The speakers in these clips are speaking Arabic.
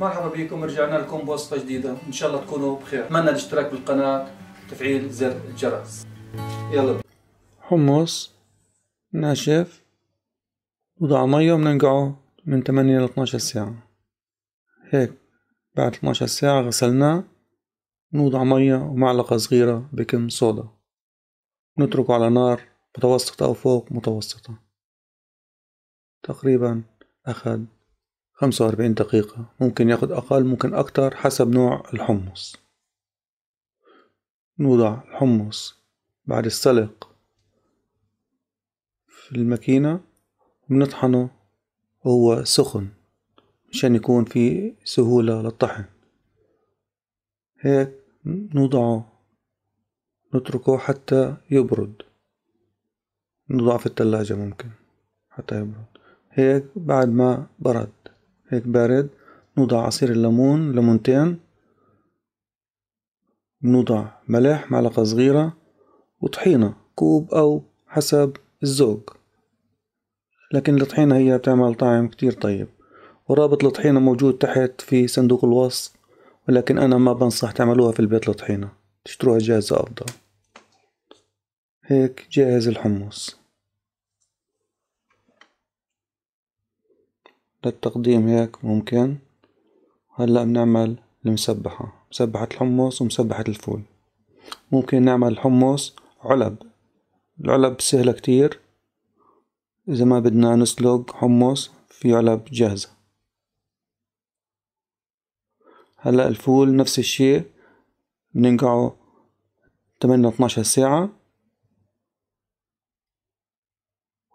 مرحبا بكم رجعنا لكم بوصفة جديدة إن شاء الله تكونوا بخير أتمنى الاشتراك بالقناة وتفعيل زر الجرس يلا حمص ناشف وضع مية وبننقعه من 8 إلى 12 ساعة هيك بعد 12 ساعة غسلناه نوضع مية ومعلقة صغيرة بكم صودا نتركه على نار متوسطة أو فوق متوسطة تقريبا أخذ خمسة وأربعين دقيقة ممكن ياخد أقل ممكن أكتر حسب نوع الحمص نوضع الحمص بعد السلق في الماكينة ونطحنه وهو سخن مشان يكون في سهولة للطحن هيك نوضعه نتركه حتى يبرد نوضعه في التلاجة ممكن حتى يبرد هيك بعد ما برد هيك بارد نوضع عصير الليمون ليمونتين نوضع ملح معلقة صغيرة وطحينة كوب أو حسب الذوق لكن الطحينة هي بتعمل طعم كتير طيب ورابط الطحينة موجود تحت في صندوق الوصف ولكن أنا ما بنصح تعملوها في البيت الطحينة تشتروها جاهزة أفضل هيك جاهز الحمص للتقديم هيك ممكن هلأ بنعمل المسبحة مسبحة الحمص ومسبحة الفول ممكن نعمل الحمص علب العلب سهلة كتير إذا ما بدنا نسلق حمص في علب جاهزة هلأ الفول نفس الشي بننقعه تمانية اتناشر ساعة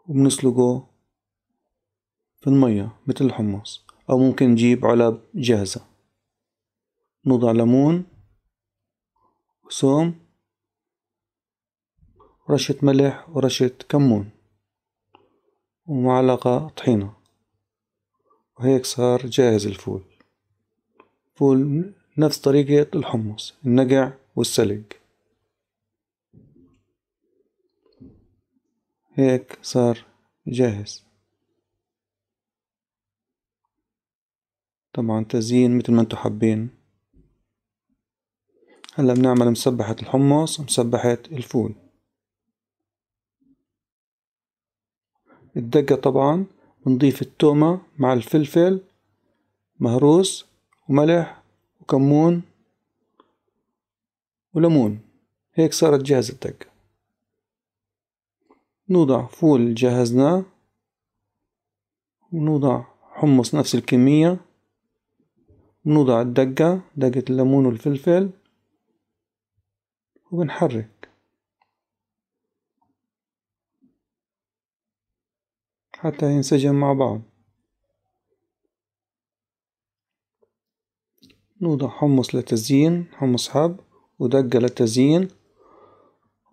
وبنسلقه في المية مثل الحمص أو ممكن نجيب علب جاهزة نوضع ليمون وثوم ورشة ملح ورشة كمون ومعلقة طحينة وهيك صار جاهز الفول فول نفس طريقة الحمص النقع والسلق هيك صار جاهز طبعا تزيين مثل ما انتو حابين هلا بنعمل مسبحة الحمص ومسبحة الفول الدقة طبعا بنضيف التومة مع الفلفل مهروس وملح وكمون وليمون هيك صارت جاهزة الدقة نوضع فول جهزناه ونوضع حمص نفس الكمية بنوضع الدقة دقة الليمون والفلفل وبنحرك حتى ينسجم مع بعض نوضع حمص للتزيين حمص حب ودقة للتزيين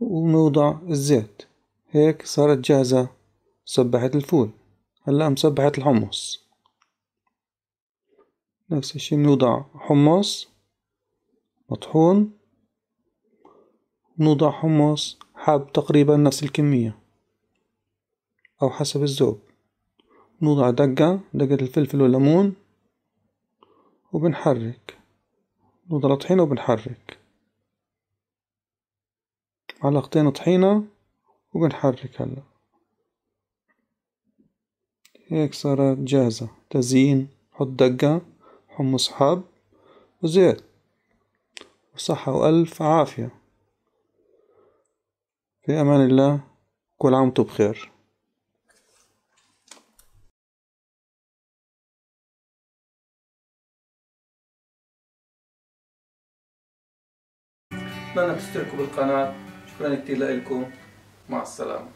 ونوضع الزيت هيك صارت جاهزة مسبحة الفول هلأ مسبحة الحمص نفس الشي نوضع حمص مطحون نوضع حمص حب تقريبا نفس الكمية أو حسب الذوق نوضع دقة دقة الفلفل والليمون وبنحرك نوضع الطحينة وبنحرك معلقتين طحينة وبنحرك هلا هيك صارت جاهزة تزيين حط دقة هم صحاب وزيد وصحة وألف عافية في أمان الله كل عام وانتم بخير أتمنى تشتركوا بالقناة شكرا كتير لكم مع السلامة